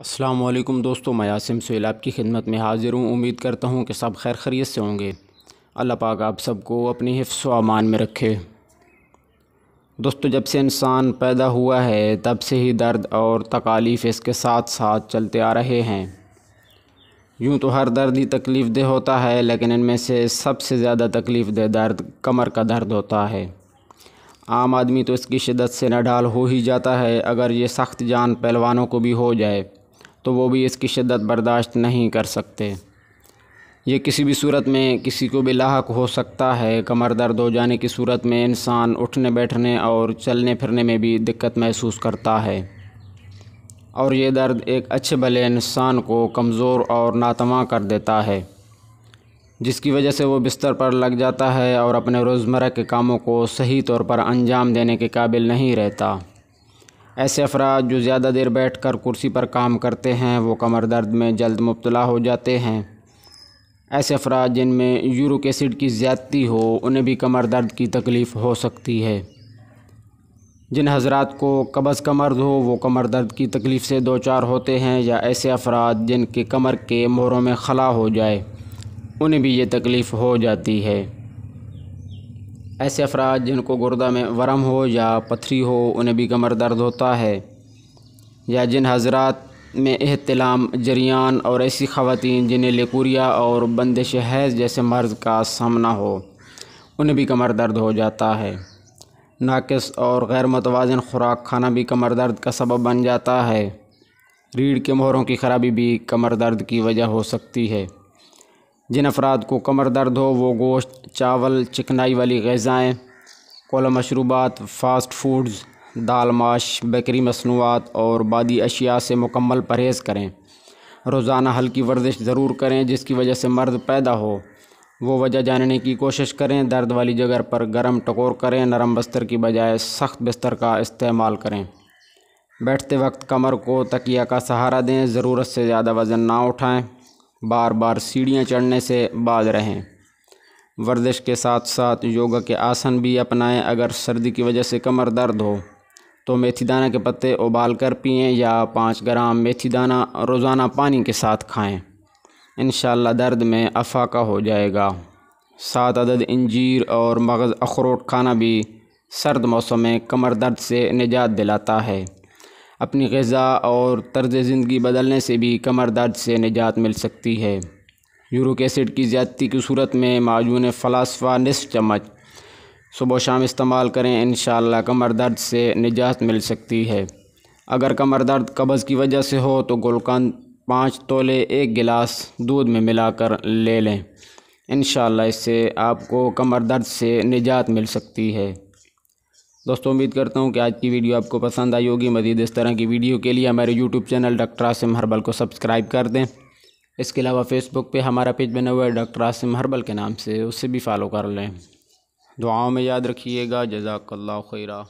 असलम दोस्तों मैं यासिम सोहेल आपकी खिदमत में हाज़िर हूँ उम्मीद करता हूँ कि सब खैर खरीत से होंगे अल्लाह पाक आप सबको अपनी हिफ्स अमान में रखे दोस्तों जब से इंसान पैदा हुआ है तब से ही दर्द और तकालीफ़ इसके साथ साथ चलते आ रहे हैं यूँ तो हर दर्द ही तकलीफ़ दह होता है लेकिन इनमें से सबसे ज़्यादा तकलीफ़ दह दर्द कमर का दर्द होता है आम आदमी तो इसकी शिदत से नडाल हो ही जाता है अगर ये सख्त जान पहलवानों को भी हो जाए तो वो भी इसकी शिद्दत बर्दाश्त नहीं कर सकते ये किसी भी सूरत में किसी को भी लाक हो सकता है कमर दर्द हो जाने की सूरत में इंसान उठने बैठने और चलने फिरने में भी दिक्कत महसूस करता है और ये दर्द एक अच्छे भले इंसान को कमज़ोर और नातवा कर देता है जिसकी वजह से वो बिस्तर पर लग जाता है और अपने रोज़मर्रा के कामों को सही तौर पर अंजाम देने के काबिल नहीं रहता ऐसे अफराद जो ज़्यादा देर बैठकर कुर्सी पर काम करते हैं वो कमर दर्द में जल्द मुबतला हो जाते हैं ऐसे अफराद जिनमें यूरिक एसिड की ज़्यादती हो उन्हें भी कमर दर्द की तकलीफ़ हो सकती है जिन हजरात को कब्ज़ का मर्द हो वो कमर दर्द की तकलीफ़ से दो चार होते हैं या ऐसे अफराद जिनके कमर के मोहरों में खला हो जाए उन्हें भी ये तकलीफ़ हो जाती है ऐसे अफराद जिनको गुर्दा में वरम हो या पथरी हो उन्हें भी कमर दर्द होता है या जिन हजरात में अहतलाम जरियान और ऐसी ख़वान जिन्हें लेकुरिया और बंदिश हैज़ जैसे मर्ज़ का सामना हो उन्हें भी कमर दर्द हो जाता है नाकस और गैर मतवाजन ख़ुराक खाना भी कमर दर्द का सबब बन जाता है रीढ़ के मोहरों की खराबी भी कमर दर्द की वजह हो सकती है जिन अफराद को कमर दर्द हो वो गोश्त चावल चिकनाई वाली गज़ाएँ कोला मशरूबात फ़ास्ट फूड्स दाल माश बेकरी मसनूआत और बादी अशिया से मुकम्मल परहेज़ करें रोज़ाना हल्की वर्जिश ज़रूर करें जिसकी वजह से मर्द पैदा हो वो वजह जानने की कोशिश करें दर्द वाली जगह पर गर्म टकोर करें नरम बस्तर की बजाय सख्त बिस्तर का इस्तेमाल करें बैठते वक्त कमर को तकिया का सहारा दें ज़रूरत से ज़्यादा वज़न ना उठाएं बार बार सीढ़ियाँ चढ़ने से बाज रहें वर्जिश के साथ साथ योगा के आसन भी अपनाएं अगर सर्दी की वजह से कमर दर्द हो तो मेथी दाना के पत्ते उबाल कर पिएँ या पाँच ग्राम मेथी दाना रोज़ाना पानी के साथ खाएं इन दर्द में अफाका हो जाएगा सात अदद इंजीर और मगज़ अखरोट खाना भी सर्द मौसम में कमर दर्द से निजात दिलाता है अपनी गज़ा और तर्ज ज़िंदगी बदलने से भी कमर दर्द से निजात मिल सकती है यूरिक एसिड की ज़्यादती की सूरत में माजून फ़लासफ़ा नसफ चम्मच सुबह शाम इस्तेमाल करें इन कमर दर्द से निजात मिल सकती है अगर कमर दर्द कब्ज़ की वजह से हो तो गुलकंद पाँच तोले एक गिलास दूध में मिलाकर ले लें इन इससे आपको कमर दर्द से निजात मिल सकती है दोस्तों उम्मीद करता हूँ कि आज की वीडियो आपको पसंद आई होगी मज़ीद इस तरह की वीडियो के लिए हमारे YouTube channel doctor Asim herbal को सब्सक्राइब कर दें इसके अलावा फ़ेसबुक पर हमारा पेज बना हुआ है डॉक्टर आसिम हर्बल के नाम से उससे भी फॉलो कर लें दुआओं में याद रखिएगा जजाकल्ला खैरा